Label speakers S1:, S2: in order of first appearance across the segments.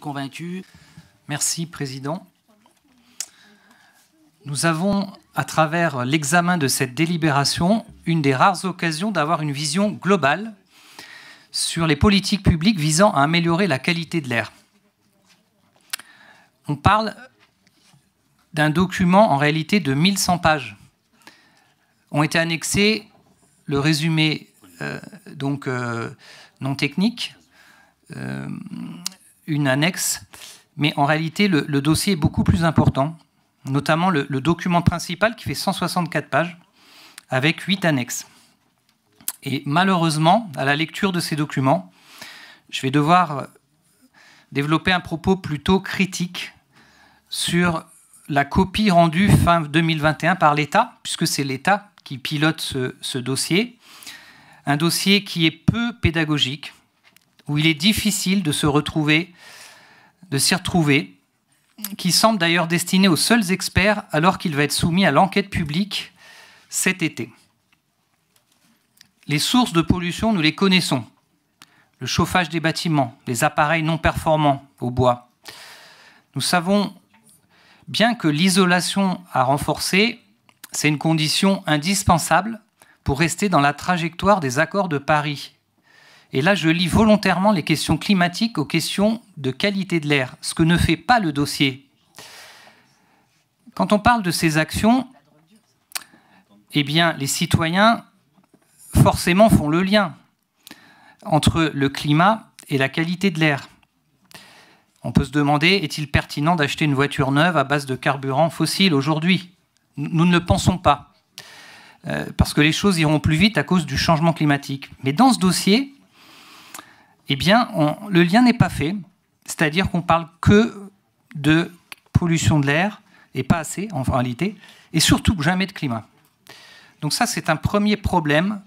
S1: convaincu. Merci, Président. Nous avons, à travers l'examen de cette délibération, une des rares occasions d'avoir une vision globale sur les politiques publiques visant à améliorer la qualité de l'air. On parle d'un document en réalité de 1100 pages. Ont été annexés le résumé euh, donc, euh, non technique, euh, une annexe, mais en réalité, le, dossier est beaucoup plus important, notamment le, document principal qui fait 164 pages, avec 8 annexes. Et malheureusement, à la lecture de ces documents, je vais devoir développer un propos plutôt critique sur la copie rendue fin 2021 par l'État, puisque c'est l'État qui pilote ce dossier. Un dossier qui est peu pédagogique, où il est difficile de se retrouver, de s'y retrouver, qui semble d'ailleurs destiné aux seuls experts alors qu'il va être soumis à l'enquête publique cet été. Les sources de pollution, nous les connaissons. Le chauffage des bâtiments, les appareils non performants au bois. Nous savons bien que l'isolation à renforcer, c'est une condition indispensable pour rester dans la trajectoire des accords de Paris et là, je lis volontairement les questions climatiques aux questions de qualité de l'air, ce que ne fait pas le dossier. Quand on parle de ces actions, eh bien, les citoyens, forcément, font le lien entre le climat et la qualité de l'air. On peut se demander, est-il pertinent d'acheter une voiture neuve à base de carburant fossile aujourd'hui Nous ne pensons pas, euh, parce que les choses iront plus vite à cause du changement climatique. Mais dans ce dossier, eh bien, le lien n'est pas fait. C'est-à-dire qu'on parle que de pollution de l'air, et pas assez en réalité, et surtout jamais de climat. Donc ça, c'est un premier problème.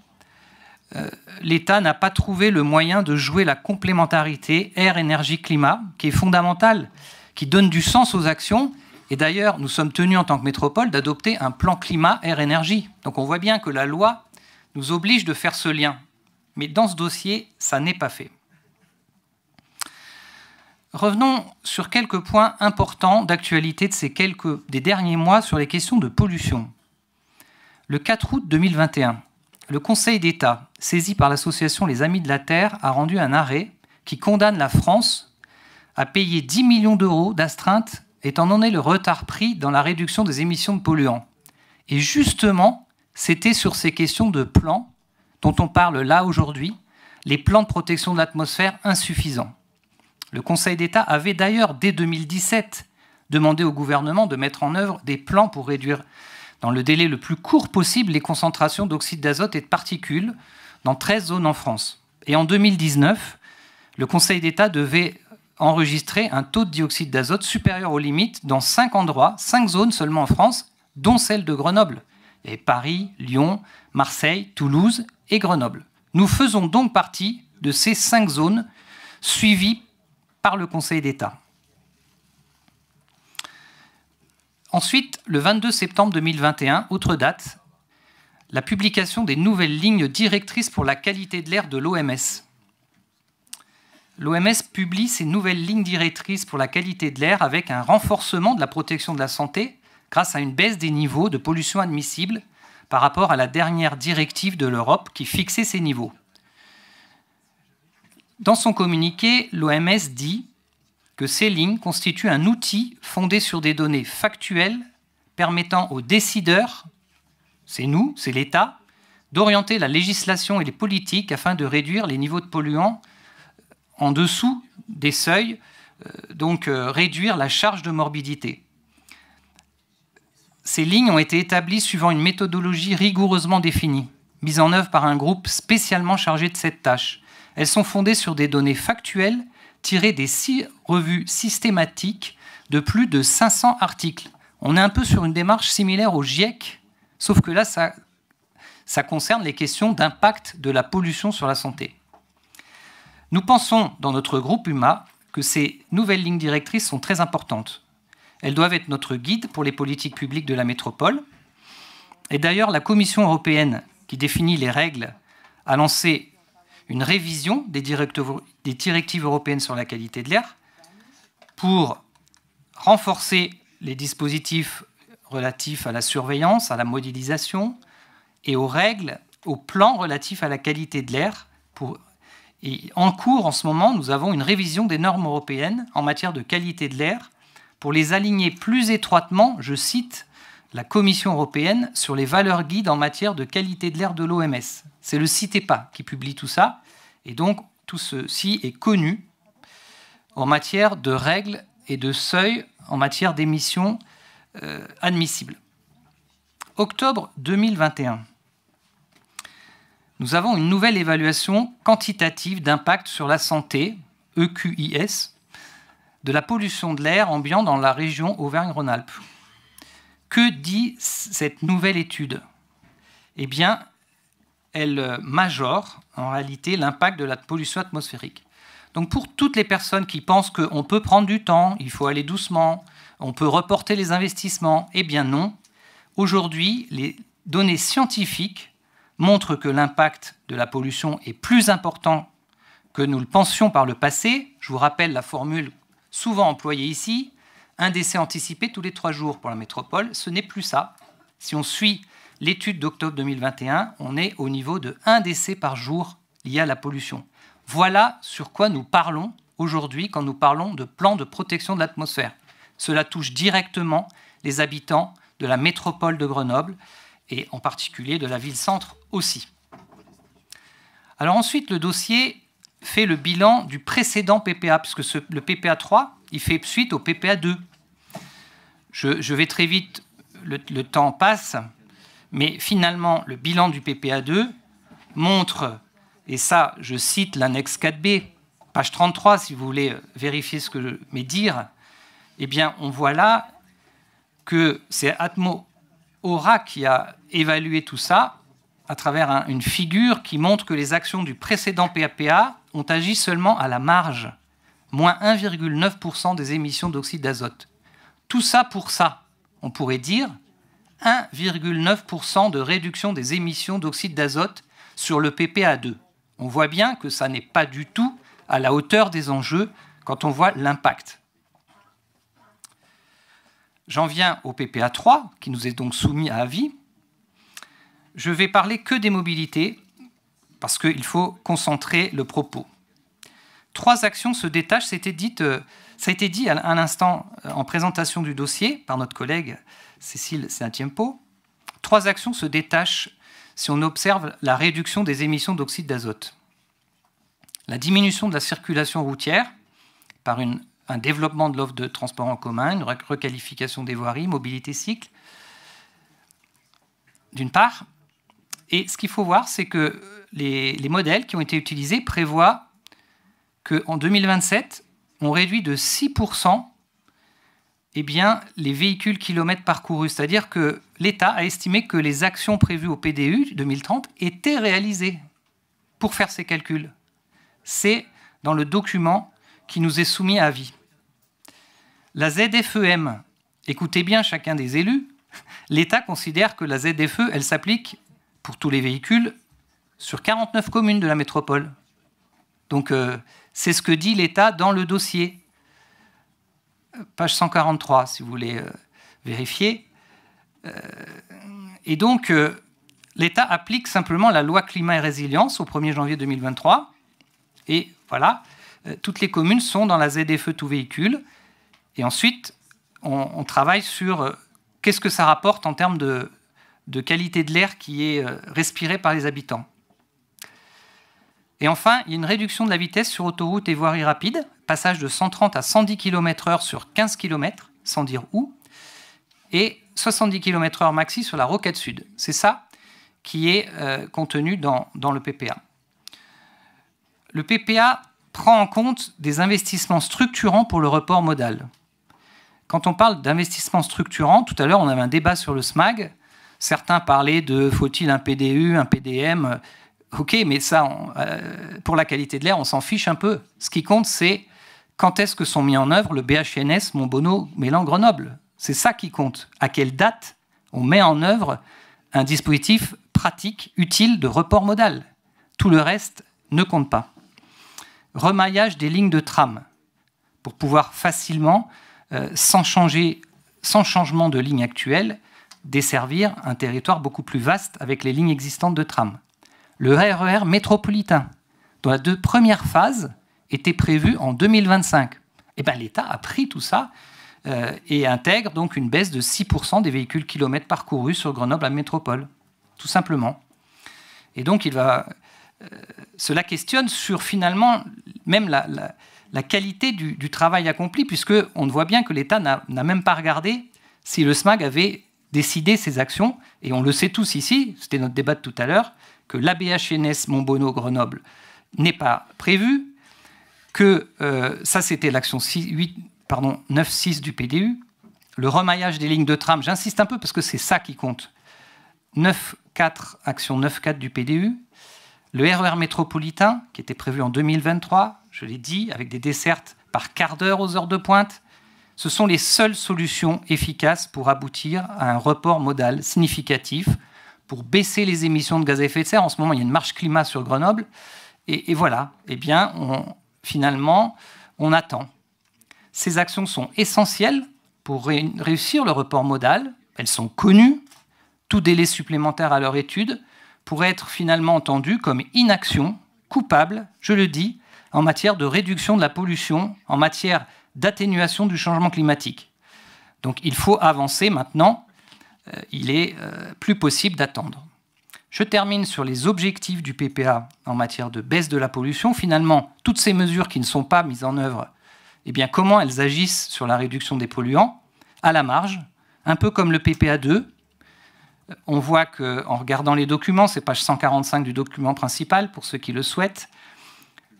S1: Euh, L'État n'a pas trouvé le moyen de jouer la complémentarité air-énergie-climat, qui est fondamentale, qui donne du sens aux actions. Et d'ailleurs, nous sommes tenus en tant que métropole d'adopter un plan climat-air-énergie. Donc on voit bien que la loi nous oblige de faire ce lien. Mais dans ce dossier, ça n'est pas fait. Revenons sur quelques points importants d'actualité de ces quelques des derniers mois sur les questions de pollution. Le 4 août 2021, le Conseil d'État, saisi par l'association Les Amis de la Terre, a rendu un arrêt qui condamne la France à payer 10 millions d'euros d'astreinte étant donné le retard pris dans la réduction des émissions de polluants. Et justement, c'était sur ces questions de plans dont on parle là aujourd'hui, les plans de protection de l'atmosphère insuffisants. Le Conseil d'État avait d'ailleurs, dès 2017, demandé au gouvernement de mettre en œuvre des plans pour réduire dans le délai le plus court possible les concentrations d'oxyde d'azote et de particules dans 13 zones en France. Et en 2019, le Conseil d'État devait enregistrer un taux de dioxyde d'azote supérieur aux limites dans 5 endroits, 5 zones seulement en France, dont celle de Grenoble. Et Paris, Lyon, Marseille, Toulouse et Grenoble. Nous faisons donc partie de ces 5 zones suivies par le Conseil d'État. Ensuite, le 22 septembre 2021, autre date, la publication des nouvelles lignes directrices pour la qualité de l'air de l'OMS. L'OMS publie ces nouvelles lignes directrices pour la qualité de l'air avec un renforcement de la protection de la santé grâce à une baisse des niveaux de pollution admissible par rapport à la dernière directive de l'Europe qui fixait ces niveaux. Dans son communiqué, l'OMS dit que ces lignes constituent un outil fondé sur des données factuelles permettant aux décideurs, c'est nous, c'est l'État, d'orienter la législation et les politiques afin de réduire les niveaux de polluants en dessous des seuils, euh, donc euh, réduire la charge de morbidité. Ces lignes ont été établies suivant une méthodologie rigoureusement définie mises en œuvre par un groupe spécialement chargé de cette tâche. Elles sont fondées sur des données factuelles tirées des six revues systématiques de plus de 500 articles. On est un peu sur une démarche similaire au GIEC, sauf que là, ça, ça concerne les questions d'impact de la pollution sur la santé. Nous pensons, dans notre groupe UMA, que ces nouvelles lignes directrices sont très importantes. Elles doivent être notre guide pour les politiques publiques de la métropole. Et d'ailleurs, la Commission européenne qui définit les règles, a lancé une révision des directives européennes sur la qualité de l'air pour renforcer les dispositifs relatifs à la surveillance, à la modélisation et aux règles, aux plans relatifs à la qualité de l'air. en cours en ce moment, nous avons une révision des normes européennes en matière de qualité de l'air pour les aligner plus étroitement, je cite, la Commission européenne sur les valeurs guides en matière de qualité de l'air de l'OMS. C'est le CITEPA qui publie tout ça. Et donc, tout ceci est connu en matière de règles et de seuils en matière d'émissions euh, admissibles. Octobre 2021. Nous avons une nouvelle évaluation quantitative d'impact sur la santé, EQIS, de la pollution de l'air ambiant dans la région Auvergne-Rhône-Alpes. Que dit cette nouvelle étude Eh bien, elle euh, majore en réalité l'impact de la pollution atmosphérique. Donc pour toutes les personnes qui pensent qu'on peut prendre du temps, il faut aller doucement, on peut reporter les investissements, eh bien non. Aujourd'hui, les données scientifiques montrent que l'impact de la pollution est plus important que nous le pensions par le passé. Je vous rappelle la formule souvent employée ici, un décès anticipé tous les trois jours pour la métropole. Ce n'est plus ça. Si on suit l'étude d'octobre 2021, on est au niveau de un décès par jour lié à la pollution. Voilà sur quoi nous parlons aujourd'hui quand nous parlons de plan de protection de l'atmosphère. Cela touche directement les habitants de la métropole de Grenoble et en particulier de la ville-centre aussi. Alors ensuite, le dossier fait le bilan du précédent PPA, puisque le PPA 3 il fait suite au PPA 2. Je, vais très vite, le, temps passe, mais finalement, le bilan du PPA 2 montre, et ça, je cite l'annexe 4B, page 33, si vous voulez vérifier ce que je vais dire, eh bien, on voit là que c'est Atmo Aura qui a évalué tout ça à travers une figure qui montre que les actions du précédent PAPA ont agi seulement à la marge moins 1,9% des émissions d'oxyde d'azote. Tout ça pour ça, on pourrait dire 1,9% de réduction des émissions d'oxyde d'azote sur le PPA2. On voit bien que ça n'est pas du tout à la hauteur des enjeux quand on voit l'impact. J'en viens au PPA3 qui nous est donc soumis à avis. Je vais parler que des mobilités parce qu'il faut concentrer le propos trois actions se détachent. C'était dit, euh, ça a été dit à l'instant euh, en présentation du dossier par notre collègue Cécile Saint-Tiempo. Trois actions se détachent si on observe la réduction des émissions d'oxyde d'azote. La diminution de la circulation routière par un développement de l'offre de transport en commun, une requalification des voiries, mobilité cycle, d'une part. Et ce qu'il faut voir, c'est que les modèles qui ont été utilisés prévoient qu'en 2027, on réduit de 6% eh bien, les véhicules kilomètres parcourus. C'est-à-dire que l'État a estimé que les actions prévues au PDU 2030 étaient réalisées pour faire ces calculs. C'est dans le document qui nous est soumis à avis. La ZFEM, écoutez bien chacun des élus, l'État considère que la ZFE, elle s'applique pour tous les véhicules sur 49 communes de la métropole. Donc euh, c'est ce que dit l'État dans le dossier. Page 143, si vous voulez euh, vérifier. Euh, et donc, euh, l'État applique simplement la loi climat et résilience au 1er janvier 2023. Et voilà, toutes les communes sont dans la ZFE tout véhicule. Et ensuite, on, travaille sur qu'est-ce que ça rapporte en termes de, de qualité de l'air qui est respiré par les habitants. Et enfin, il y a une réduction de la vitesse sur autoroute et voirie rapide, passage de 130 à 110 km/h sur 15 km, sans dire où, et 70 km/h maxi sur la roquette sud. C'est ça qui est euh, contenu dans, dans le PPA. Le PPA prend en compte des investissements structurants pour le report modal. Quand on parle d'investissements structurants, tout à l'heure on avait un débat sur le SMAG, certains parlaient de faut-il un PDU, un PDM OK, mais ça, euh, pour la qualité de l'air, on s'en fiche un peu. Ce qui compte, c'est quand est-ce que sont mis en œuvre le BHNS, Montbonneau, Mélan, Grenoble. C'est ça qui compte. À quelle date on met en œuvre un dispositif pratique, utile de report modal. Tout le reste ne compte pas. Remaillage des lignes de tram pour pouvoir facilement, euh, sans, changer, sans changement de ligne actuelle, desservir un territoire beaucoup plus vaste avec les lignes existantes de tram le RER e métropolitain, dont la deux première phase était prévue en 2025. Eh bien, l'État a pris tout ça euh, et intègre donc une baisse de 6% des véhicules kilomètres parcourus sur Grenoble à métropole, tout simplement. Et donc, il va, euh, cela questionne sur finalement même la, qualité du, travail accompli, puisque on voit bien que l'État n'a même pas regardé si le SMAG avait décidé ses actions, et on le sait tous ici, c'était notre débat de tout à l'heure, que l'ABHNS Montbonneau Grenoble n'est pas prévu, que euh, ça c'était l'action 9.6 du PDU, le remaillage des lignes de tram, j'insiste un peu parce que c'est ça qui compte, 9.4, action 9-4 du PDU, le RER e métropolitain qui était prévu en 2023, je l'ai dit, avec des dessertes par quart d'heure aux heures de pointe, ce sont les seules solutions efficaces pour aboutir à un report modal significatif pour baisser les émissions de gaz à effet de serre. En ce moment, il y a une marche climat sur Grenoble. Et, voilà, eh bien, finalement, on attend. Ces actions sont essentielles pour réussir le report modal. Elles sont connues. Tout délai supplémentaire à leur étude pourrait être finalement entendu comme inaction, coupable, je le dis, en matière de réduction de la pollution, en matière d'atténuation du changement climatique. Donc il faut avancer maintenant euh, il est euh, plus possible d'attendre. Je termine sur les objectifs du PPA en matière de baisse de la pollution. Finalement, toutes ces mesures qui ne sont pas mises en œuvre, eh bien, comment elles agissent sur la réduction des polluants à la marge, un peu comme le PPA 2. Euh, on voit qu'en regardant les documents, c'est page 145 du document principal pour ceux qui le souhaitent,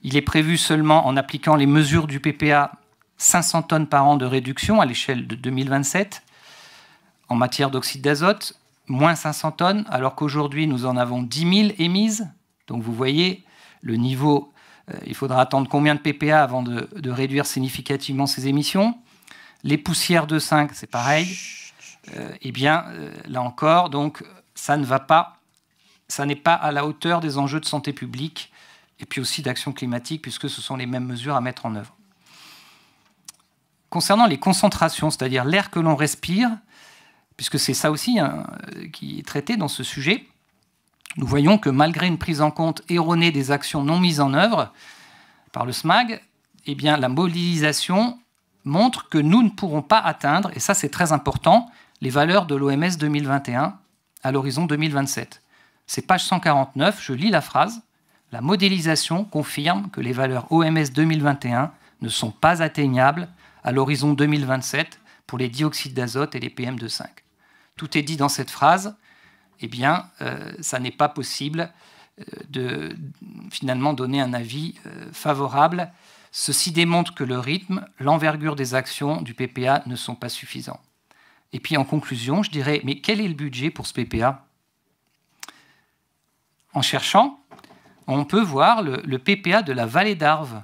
S1: il est prévu seulement en appliquant les mesures du PPA 500 tonnes par an de réduction à l'échelle de 2027 en matière d'oxyde d'azote, moins 500 tonnes, alors qu'aujourd'hui nous en avons 10 000 émises. Donc vous voyez le niveau, euh, il faudra attendre combien de PPA avant de, réduire significativement ces émissions. Les poussières de 5, c'est pareil. Euh, eh bien, euh, là encore, donc ça ne va pas, ça n'est pas à la hauteur des enjeux de santé publique et puis aussi d'action climatique, puisque ce sont les mêmes mesures à mettre en œuvre. Concernant les concentrations, c'est-à-dire l'air que l'on respire, puisque c'est ça aussi hein, euh, qui est traité dans ce sujet. Nous voyons que malgré une prise en compte erronée des actions non mises en œuvre par le SMAG, eh bien, la modélisation montre que nous ne pourrons pas atteindre, et ça c'est très important, les valeurs de l'OMS 2021 à l'horizon 2027. C'est page 149, je lis la phrase. La modélisation confirme que les valeurs OMS 2021 ne sont pas atteignables à l'horizon 2027 pour les dioxydes d'azote et les PM2,5 tout est dit dans cette phrase, eh bien, euh, ça n'est pas possible euh, de finalement donner un avis euh, favorable. Ceci démontre que le rythme, l'envergure des actions du PPA ne sont pas suffisants. Et puis en conclusion, je dirais, mais quel est le budget pour ce PPA En cherchant, on peut voir le, PPA de la vallée d'Arve.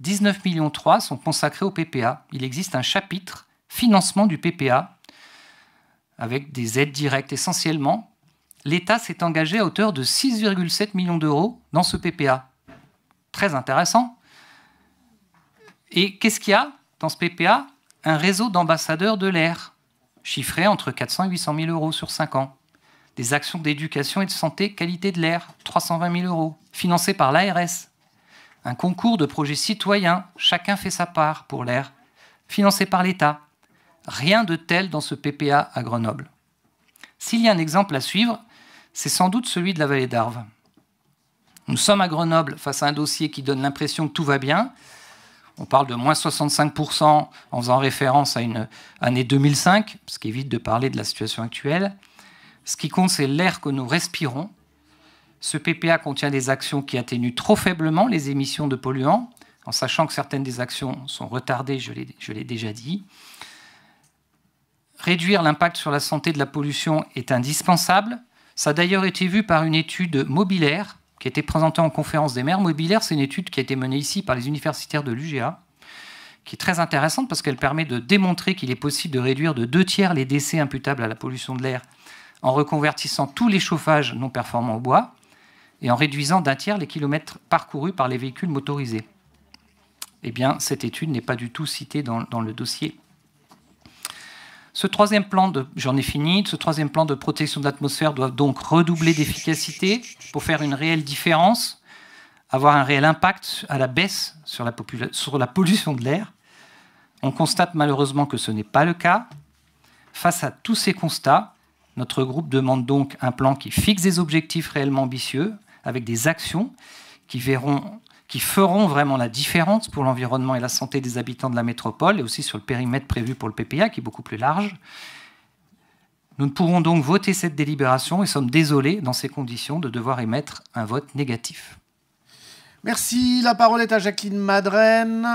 S1: 19 millions sont consacrés au PPA. Il existe un chapitre financement du PPA avec des aides directes essentiellement, l'État s'est engagé à hauteur de 6,7 millions d'euros dans ce PPA. Très intéressant. Et qu'est-ce qu'il y a dans ce PPA Un réseau d'ambassadeurs de l'air, chiffré entre 400 et 800 000 euros sur 5 ans. Des actions d'éducation et de santé qualité de l'air, 320 000 euros, financées par l'ARS. Un concours de projets citoyens, chacun fait sa part pour l'air, financé par l'État. Rien de tel dans ce PPA à Grenoble. S'il y a un exemple à suivre, c'est sans doute celui de la vallée d'Arves. Nous sommes à Grenoble face à un dossier qui donne l'impression que tout va bien. On parle de moins 65% en faisant référence à une année 2005, ce qui évite de parler de la situation actuelle. Ce qui compte, c'est l'air que nous respirons. Ce PPA contient des actions qui atténuent trop faiblement les émissions de polluants, en sachant que certaines des actions sont retardées, je l'ai déjà dit réduire l'impact sur la santé de la pollution est indispensable. Ça a d'ailleurs été vu par une étude mobilaire qui a été présentée en conférence des maires. Mobilaire, c'est une étude qui a été menée ici par les universitaires de l'UGA, qui est très intéressante parce qu'elle permet de démontrer qu'il est possible de réduire de deux tiers les décès imputables à la pollution de l'air en reconvertissant tous les chauffages non performants au bois et en réduisant d'un tiers les kilomètres parcourus par les véhicules motorisés. Eh bien, cette étude n'est pas du tout citée dans le dossier. Ce troisième plan de, j'en ai fini, ce troisième plan de protection de l'atmosphère doit donc redoubler d'efficacité pour faire une réelle différence, avoir un réel impact à la baisse sur la pollution de l'air. On constate malheureusement que ce n'est pas le cas. Face à tous ces constats, notre groupe demande donc un plan qui fixe des objectifs réellement ambitieux, avec des actions qui verront qui feront vraiment la différence pour l'environnement et la santé des habitants de la métropole et aussi sur le périmètre prévu pour le PPA qui est beaucoup plus large. Nous ne pourrons donc voter cette délibération et sommes désolés dans ces conditions de devoir émettre un vote négatif. Merci. La parole est à Jacqueline Madrenne.